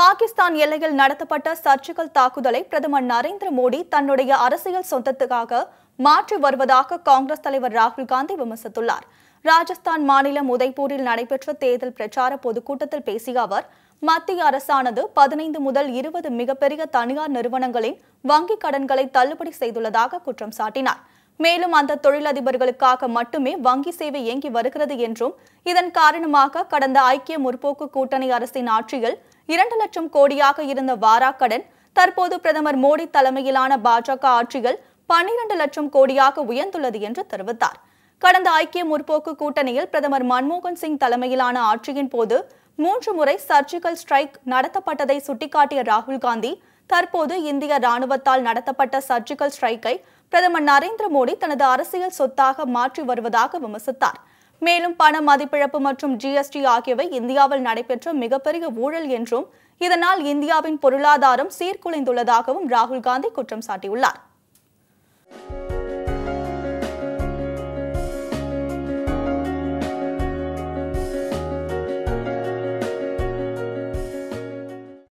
பாகிஸ்தான் எல்லையில் நடத்தப்பட்ட சர்ஜிக்கல் தாக்குதலை பிரதமர் நரேந்திர மோடி தன்னுடைய அரசியல் சொந்தத்துக்காக மாற்றி வருவதாக காங்கிரஸ் தலைவர் ராகுல் காந்தி விமர்சித்துள்ளார் ராஜஸ்தான் மாநிலம் உதய்பூரில் நடைபெற்ற தேர்தல் பிரச்சார பொதுக்கூட்டத்தில் பேசிய அவர் மத்திய அரசானது பதினைந்து முதல் இருபது மிகப்பெரிய தனியார் நிறுவனங்களின் வங்கிக் கடன்களை தள்ளுபடி செய்துள்ளதாக குற்றம் சாட்டினார் மேலும் அந்த தொழிலதிபர்களுக்காக மட்டுமே வங்கி சேவை இயங்கி வருகிறது என்றும் இதன் காரணமாக கடந்த ஐக்கிய முற்போக்கு கூட்டணி அரசின் ஆட்சியில் இரண்டு லட்சம் கோடியாக இருந்த வாராக்கடன் தற்போது பிரதமர் மோடி தலைமையிலான பாஜக ஆட்சிகள் பன்னிரண்டு லட்சம் கோடியாக உயர்ந்துள்ளது என்று தெரிவித்தார் கடந்த ஐக்கிய முற்போக்கு கூட்டணியில் பிரதமர் மன்மோகன் சிங் தலைமையிலான ஆட்சியின் போது மூன்று முறை சர்ஜிக்கல் ஸ்ட்ரைக் நடத்தப்பட்டதை சுட்டிக்காட்டிய ராகுல் காந்தி தற்போது இந்திய ராணுவத்தால் நடத்தப்பட்ட சர்ஜிக்கல் ஸ்ட்ரைக்கை பிரதமர் நரேந்திர மோடி தனது அரசியல் சொத்தாக மாற்றி வருவதாக விமர்சித்தார் மேலும் பண மதிப்பிழப்பு மற்றும் ஜிஎஸ்டி ஆகியவை இந்தியாவில் நடைபெற்ற மிகப்பெரிய ஊழல் என்றும் இதனால் இந்தியாவின் பொருளாதாரம் சீர்குலைந்துள்ளதாகவும் ராகுல் காந்தி குற்றம் சாட்டியுள்ளார்